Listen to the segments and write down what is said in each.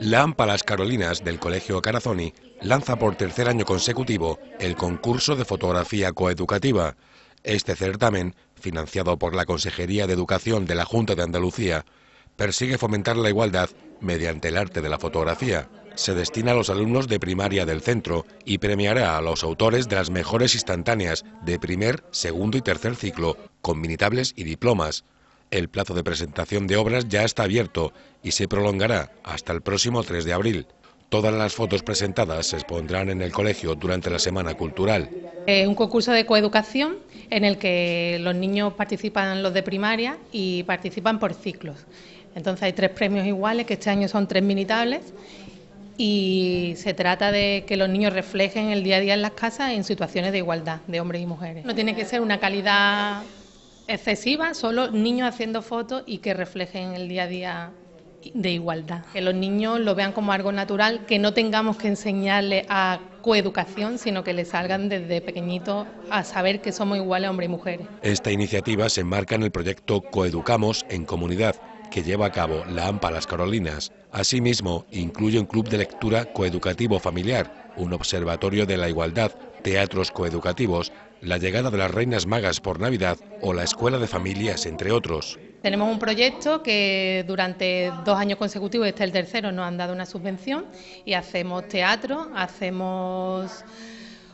Lámparas Carolinas del Colegio Carazoni lanza por tercer año consecutivo el concurso de fotografía coeducativa. Este certamen, financiado por la Consejería de Educación de la Junta de Andalucía, persigue fomentar la igualdad mediante el arte de la fotografía. Se destina a los alumnos de primaria del centro y premiará a los autores de las mejores instantáneas de primer, segundo y tercer ciclo, con minitables y diplomas. El plazo de presentación de obras ya está abierto y se prolongará hasta el próximo 3 de abril. Todas las fotos presentadas se expondrán en el colegio durante la Semana Cultural. Es eh, un concurso de coeducación en el que los niños participan los de primaria y participan por ciclos. Entonces hay tres premios iguales, que este año son tres minitables, y se trata de que los niños reflejen el día a día en las casas en situaciones de igualdad de hombres y mujeres. No tiene que ser una calidad excesiva, solo niños haciendo fotos y que reflejen el día a día de igualdad. Que los niños lo vean como algo natural, que no tengamos que enseñarle a coeducación, sino que le salgan desde pequeñito a saber que somos iguales hombre y mujer. Esta iniciativa se enmarca en el proyecto Coeducamos en Comunidad, que lleva a cabo la AMPA Las Carolinas. Asimismo, incluye un club de lectura coeducativo familiar, un observatorio de la igualdad, teatros coeducativos, la llegada de las Reinas Magas por Navidad o la Escuela de Familias, entre otros. Tenemos un proyecto que durante dos años consecutivos, este es el tercero, nos han dado una subvención y hacemos teatro, hacemos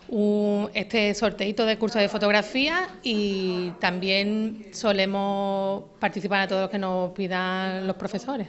un, este sorteito de cursos de fotografía y también solemos participar a todos los que nos pidan los profesores.